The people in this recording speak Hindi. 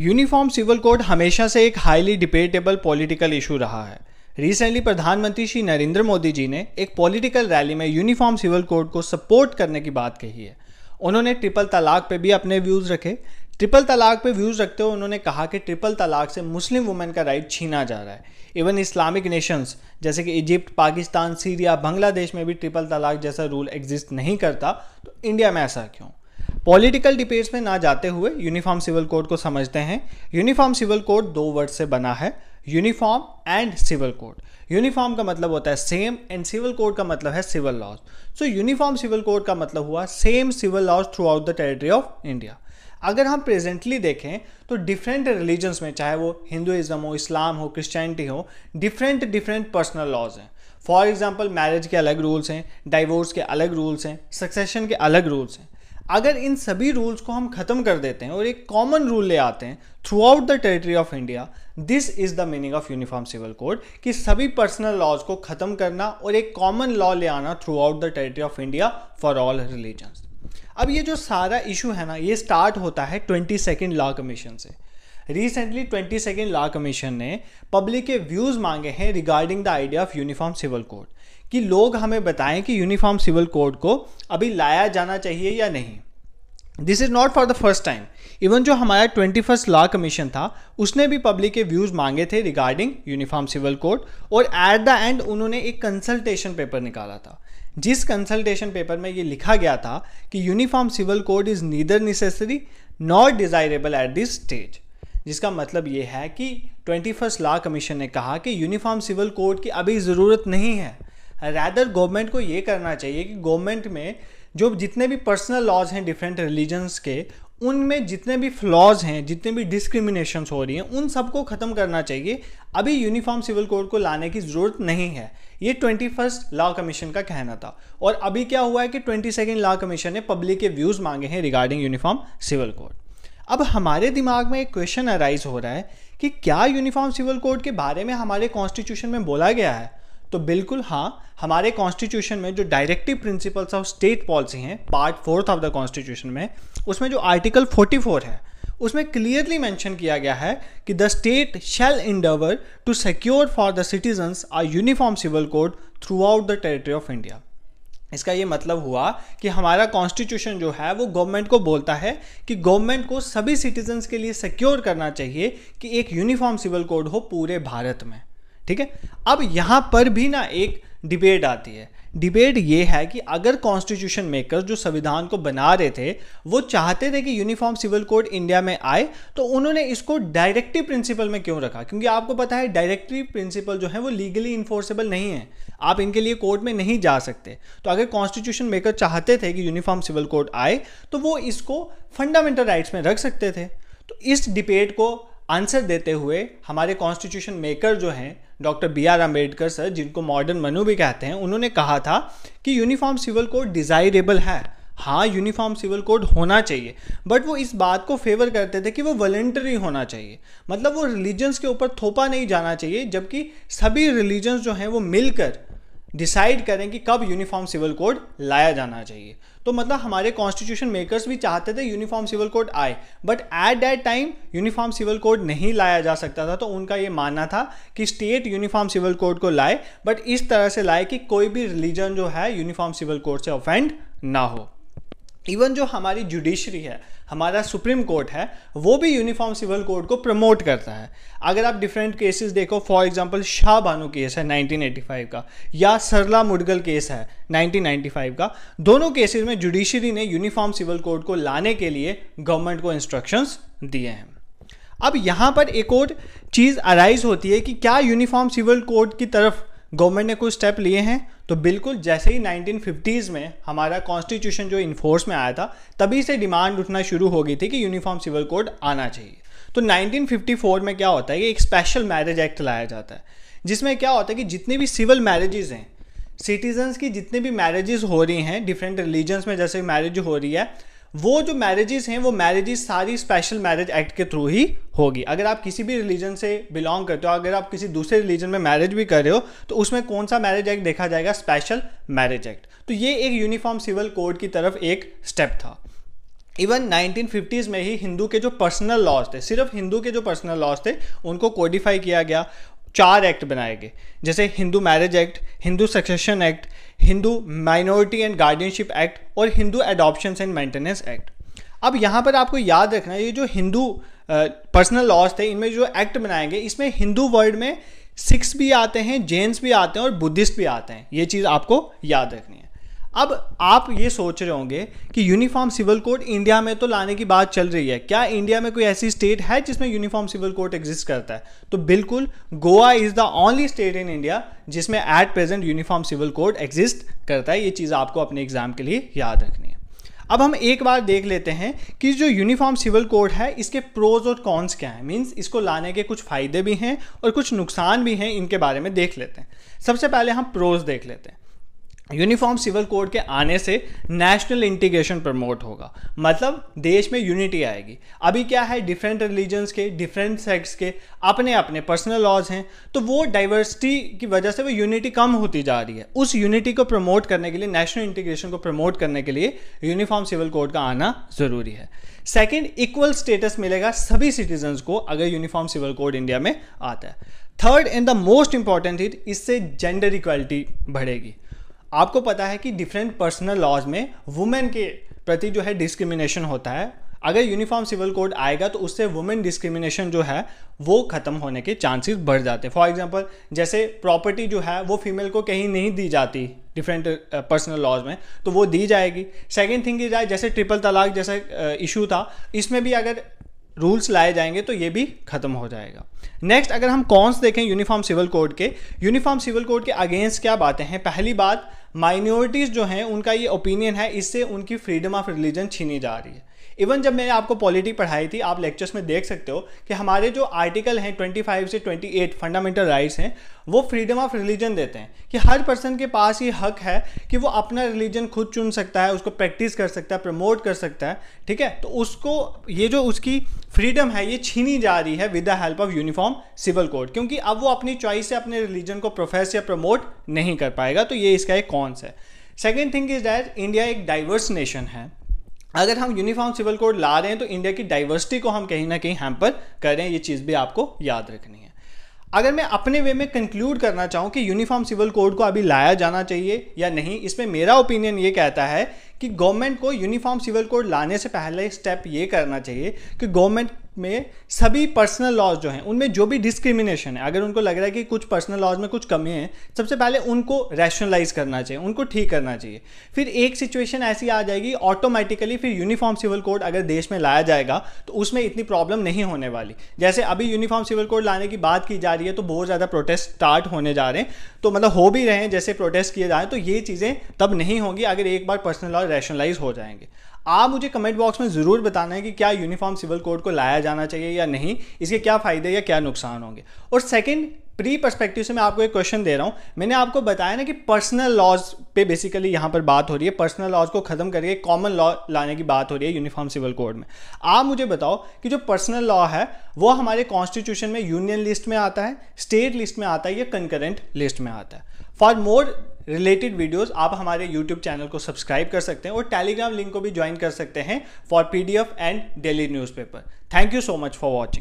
यूनिफॉर्म सिविल कोड हमेशा से एक हाईली डिबेटेबल पॉलिटिकल इशू रहा है रिसेंटली प्रधानमंत्री श्री नरेंद्र मोदी जी ने एक पॉलिटिकल रैली में यूनिफॉर्म सिविल कोड को सपोर्ट करने की बात कही है उन्होंने ट्रिपल तलाक पे भी अपने व्यूज़ रखे ट्रिपल तलाक पे व्यूज़ रखते हुए उन्होंने कहा कि ट्रिपल तलाक से मुस्लिम वुमेन का राइट छीना जा रहा है इवन इस्लामिक नेशंस जैसे कि इजिप्ट पाकिस्तान सीरिया बांग्लादेश में भी ट्रिपल तलाक जैसा रूल एग्जिस्ट नहीं करता तो इंडिया में ऐसा क्यों पॉलिटिकल डिबेट्स में ना जाते हुए यूनिफॉर्म सिविल कोड को समझते हैं यूनिफॉर्म सिविल कोड दो वर्ड से बना है uniform and civil code uniform का मतलब होता है सेम एंड सिविल कोड का मतलब है civil laws so uniform civil code का मतलब हुआ same civil laws throughout the territory of India अगर हम प्रेजेंटली देखें तो डिफरेंट रिलीजन्स में चाहे वो हिंदुज़म हो इस्लाम हो क्रिश्चियनिटी हो डिफरेंट डिफरेंट पर्सनल लॉज हैं फॉर एग्जाम्पल मैरिज के अलग रूल्स हैं डाइवोर्स के अलग रूल्स हैं सक्सेशन के अलग रूल्स हैं अगर इन सभी रूल्स को हम ख़त्म कर देते हैं और एक कॉमन रूल ले आते हैं throughout the territory of India this is the meaning of uniform civil code कि सभी पर्सनल लॉज को ख़त्म करना और एक कॉमन लॉ ले आना throughout the territory of India for all religions अब ये जो सारा इशू है ना ये स्टार्ट होता है ट्वेंटी सेकेंड लॉ कमीशन से recently twenty second law commission ने पब्लिक के व्यूज़ मांगे हैं regarding the idea of uniform civil code कि लोग हमें बताएं कि यूनिफॉर्म सिविल कोड को अभी लाया जाना चाहिए या नहीं this is not for the first time even जो हमारा ट्वेंटी फर्स्ट लॉ कमीशन था उसने भी पब्लिक के व्यूज़ मांगे थे रिगार्डिंग यूनिफॉर्म सिविल कोड और एट द एंड उन्होंने एक कंसल्टेशन पेपर निकाला था जिस कंसल्टेशन पेपर में ये लिखा गया था कि uniform civil code is neither necessary not desirable at this stage जिसका मतलब ये है कि ट्वेंटी फर्स्ट लॉ कमीशन ने कहा कि यूनिफॉर्म सिविल कोड की अभी ज़रूरत नहीं है रैदर गवर्नमेंट को ये करना चाहिए कि गवर्नमेंट में जो जितने भी पर्सनल लॉज हैं डिफरेंट रिलीजन्स के उनमें जितने भी फ्लॉज हैं जितने भी डिस्क्रिमिनेशंस हो रही हैं उन सबको ख़त्म करना चाहिए अभी यूनिफॉर्म सिविल कोड को लाने की ज़रूरत नहीं है ये ट्वेंटी फर्स्ट लॉ कमीशन का कहना था और अभी क्या हुआ है कि ट्वेंटी सेकेंड लॉ कमीशन ने पब्लिक के व्यूज़ मांगे हैं रिगार्डिंग यूनिफॉर्म सिविल कोड अब हमारे दिमाग में एक क्वेश्चन अराइज हो रहा है कि क्या यूनिफॉर्म सिविल कोड के बारे में हमारे कॉन्स्टिट्यूशन में बोला गया है तो बिल्कुल हाँ हमारे कॉन्स्टिट्यूशन में जो directive principles of state policy हैं part fourth of the constitution में उसमें जो आर्टिकल 44 है उसमें क्लियरली मेंशन किया गया है कि the state shall endeavour to secure for the citizens are uniform civil code throughout the territory of India इसका ये मतलब हुआ कि हमारा कॉन्स्टिट्यूशन जो है वो गवर्नमेंट को बोलता है कि गवर्नमेंट को सभी सिटीजन्स के लिए सिक्योर करना चाहिए कि एक यूनिफॉर्म सिविल कोड हो पूरे भारत में ठीक है अब यहां पर भी ना एक डिबेट आती है डिबेट ये है कि अगर कॉन्स्टिट्यूशन मेकर्स जो संविधान को बना रहे थे वो चाहते थे कि यूनिफॉर्म सिविल कोड इंडिया में आए तो उन्होंने इसको डायरेक्टिव प्रिंसिपल में क्यों रखा क्योंकि आपको पता है डायरेक्टिव प्रिंसिपल जो है वो लीगली इन्फोर्सेबल नहीं है आप इनके लिए कोर्ट में नहीं जा सकते तो अगर कॉन्स्टिट्यूशन मेकर चाहते थे कि यूनिफॉर्म सिविल कोड आए तो वो इसको फंडामेंटल राइट्स में रख सकते थे तो इस डिबेट को आंसर देते हुए हमारे कॉन्स्टिट्यूशन मेकर जो हैं doctor B R Ambedkar sir जिनको मॉडर्न मनु भी कहते हैं उन्होंने कहा था कि यूनिफॉर्म सिविल कोड डिज़ायरेबल है हाँ यूनिफॉर्म सिविल कोड होना चाहिए बट वो इस बात को फेवर करते थे कि वो वॉलेंटरी होना चाहिए मतलब वो रिलीजन्स के ऊपर थोपा नहीं जाना चाहिए जबकि सभी रिलीजन्स जो हैं वो मिलकर डिसाइड करें कि कब यूनिफॉर्म सिविल कोड लाया जाना चाहिए तो मतलब हमारे कॉन्स्टिट्यूशन मेकर्स भी चाहते थे यूनिफॉर्म सिविल कोड आए but at that time uniform civil code नहीं लाया जा सकता था तो उनका ये मानना था कि स्टेट यूनिफॉर्म सिविल कोड को लाए बट इस तरह से लाए कि कोई भी रिलीजन जो है यूनिफॉर्म सिविल कोड से ऑफेंड ना हो इवन जो हमारी जुडिशरी है हमारा सुप्रीम कोर्ट है वो भी यूनिफॉर्म सिविल कोड को प्रमोट करता है अगर आप डिफरेंट केसेस देखो for example Shah Bano case है 1985 का या सरला मुडगल केस है 1995 का दोनों केसेस में जुडिशरी ने यूनिफॉर्म सिविल कोड को लाने के लिए गवर्नमेंट को इंस्ट्रक्शंस दिए हैं अब यहाँ पर एक और चीज़ अराइज होती है कि क्या यूनिफॉर्म सिविल कोड की तरफ गवर्नमेंट ने कुछ स्टेप लिए हैं तो बिल्कुल जैसे ही 1950s में हमारा कॉन्स्टिट्यूशन जो इन्फोर्स में आया था तभी से डिमांड उठना शुरू हो गई थी कि यूनिफॉर्म सिविल कोड आना चाहिए तो 1954 में क्या होता है कि एक स्पेशल मैरिज एक्ट लाया जाता है जिसमें क्या होता है कि जितने भी सिविल मैरिजेज हैं सिटीजन्स की जितने भी मैरिजेज हो रही हैं डिफरेंट रिलीजन्स में जैसे मैरिज हो रही है वो जो मैरिजेस हैं वो मैरिजेस सारी स्पेशल मैरिज एक्ट के थ्रू ही होगी अगर आप किसी भी रिलीजन से बिलोंग करते हो अगर आप किसी दूसरे रिलीजन में मैरिज भी कर रहे हो तो उसमें कौन सा मैरिज एक्ट देखा जाएगा स्पेशल मैरिज एक्ट तो ये एक यूनिफॉर्म सिविल कोड की तरफ एक स्टेप था इवन 1950s में ही हिंदू के जो पर्सनल लॉज थे सिर्फ हिंदू के जो पर्सनल लॉज थे उनको कोडिफाई किया गया चार एक्ट बनाए गए जैसे Hindu marriage act Hindu succession act Hindu minority and guardianship act और Hindu adoption and maintenance act अब यहाँ पर आपको याद रखना ये जो हिंदू पर्सनल लॉज थे इनमें जो एक्ट बनाएंगे इसमें हिंदू वर्ल्ड में सिक्स भी आते हैं जैन्स भी आते हैं और बुद्धिस्ट भी आते हैं ये चीज़ आपको याद रखनी है अब आप ये सोच रहे होंगे कि यूनिफॉर्म सिविल कोड इंडिया में तो लाने की बात चल रही है क्या इंडिया में कोई ऐसी स्टेट है जिसमें यूनिफॉर्म सिविल कोड एग्जिस्ट करता है तो बिल्कुल Goa is the only state in India जिसमें at present uniform civil code exist करता है ये चीज़ आपको अपने एग्जाम के लिए याद रखनी है अब हम एक बार देख लेते हैं कि जो यूनिफॉर्म सिविल कोड है इसके प्रोज और कॉन्स क्या हैं मीन्स इसको लाने के कुछ फ़ायदे भी हैं और कुछ नुकसान भी हैं इनके बारे में देख लेते हैं सबसे पहले हम प्रोज देख लेते हैं यूनिफॉर्म सिविल कोड के आने से नेशनल इंटीग्रेशन प्रमोट होगा मतलब देश में यूनिटी आएगी अभी क्या है डिफरेंट रिलीजन्स के डिफरेंट सेक्ट्स के अपने अपने पर्सनल लॉज हैं तो वो डाइवर्सिटी की वजह से वो यूनिटी कम होती जा रही है उस यूनिटी को प्रमोट करने के लिए नेशनल इंटीग्रेशन को प्रमोट करने के लिए यूनिफॉर्म सिविल कोड का आना ज़रूरी है सेकेंड इक्वल स्टेटस मिलेगा सभी सिटीजन्स को अगर यूनिफॉर्म सिविल कोड इंडिया में आता है third and the most important is इससे जेंडर इक्वलिटी बढ़ेगी आपको पता है कि डिफरेंट पर्सनल लॉज में वुमेन के प्रति जो है डिस्क्रिमिनेशन होता है अगर यूनिफॉर्म सिविल कोड आएगा तो उससे वुमेन डिस्क्रिमिनेशन जो है वो ख़त्म होने के चांसेस बढ़ जाते हैं फॉर एग्जांपल जैसे प्रॉपर्टी जो है वो फीमेल को कहीं नहीं दी जाती डिफरेंट पर्सनल लॉज में तो वो दी जाएगी सेकेंड थिंग इज जैसे ट्रिपल तलाक जैसा इशू uh, था इसमें भी अगर रूल्स लाए जाएंगे तो ये भी खत्म हो जाएगा नेक्स्ट अगर हम कौनस देखें यूनिफॉर्म सिविल कोड के यूनिफॉर्म सिविल कोड के अगेंस्ट क्या बातें हैं पहली बात माइनॉरिटीज़ जो हैं उनका ये ओपिनियन है इससे उनकी फ्रीडम ऑफ रिलीजन छीनी जा रही है इवन जब मैंने आपको पॉलिटी पढ़ाई थी आप लेक्चर्स में देख सकते हो कि हमारे जो आर्टिकल हैं 25 से 28 फंडामेंटल राइट्स हैं वो फ्रीडम ऑफ रिलीजन देते हैं कि हर पर्सन के पास ये हक है कि वो अपना रिलीजन खुद चुन सकता है उसको प्रैक्टिस कर सकता है प्रमोट कर सकता है ठीक है तो उसको ये जो उसकी फ्रीडम है ये छीनी जा रही है with the help of uniform civil code क्योंकि अब वो अपनी चॉइस से अपने रिलीजन को प्रोफेस या प्रमोट नहीं कर पाएगा तो ये इसका एक कॉन्स है second thing is that India एक डाइवर्स नेशन है अगर हम यूनिफॉर्म सिविल कोड ला रहे हैं तो इंडिया की डाइवर्सिटी को हम कहीं ना कहीं हैम्पर कर रहे हैं ये चीज़ भी आपको याद रखनी है अगर मैं अपने वे में कंक्लूड करना चाहूँ कि यूनिफॉर्म सिविल कोड को अभी लाया जाना चाहिए या नहीं इसमें मेरा ओपिनियन ये कहता है कि गवर्नमेंट को यूनिफॉर्म सिविल कोड लाने से पहले स्टेप ये करना चाहिए कि गवर्नमेंट में सभी पर्सनल लॉज जो हैं उनमें जो भी डिस्क्रिमिनेशन है अगर उनको लग रहा है कि कुछ पर्सनल लॉज में कुछ कमी है सबसे पहले उनको रैशनलाइज करना चाहिए उनको ठीक करना चाहिए फिर एक सिचुएशन ऐसी आ जाएगी ऑटोमेटिकली फिर यूनिफॉर्म सिविल कोड अगर देश में लाया जाएगा तो उसमें इतनी प्रॉब्लम नहीं होने वाली जैसे अभी यूनिफॉर्म सिविल कोड लाने की बात की जा रही है तो बहुत ज़्यादा प्रोटेस्ट स्टार्ट होने जा रहे हैं तो मतलब हो भी रहे हैं जैसे प्रोटेस्ट किए जा रहे हैं तो ये चीज़ें तब नहीं होंगी अगर एक बार पर्सनल लॉज रैशनलाइज हो जाएंगे आप मुझे कमेंट बॉक्स में ज़रूर बताना है कि क्या यूनिफॉर्म सिविल कोड को लाया जाना चाहिए या नहीं इसके क्या फ़ायदे या क्या नुकसान होंगे और सेकेंड प्री पर्सपेक्टिव से मैं आपको एक क्वेश्चन दे रहा हूँ मैंने आपको बताया ना कि पर्सनल लॉज पे बेसिकली यहाँ पर बात हो रही है पर्सनल लॉज को खत्म करके कॉमन लॉ लाने की बात हो रही है यूनिफॉर्म सिविल कोड में आप मुझे बताओ कि जो पर्सनल लॉ है वो हमारे कॉन्स्टिट्यूशन में यूनियन लिस्ट में आता है स्टेट लिस्ट में आता है या कंकरेंट लिस्ट में आता है फॉर मोर रिलेटेड वीडियोस आप हमारे यूट्यूब चैनल को सब्सक्राइब कर सकते हैं और टेलीग्राम लिंक को भी ज्वाइन कर सकते हैं for PDF and daily newspaper thank you so much for watching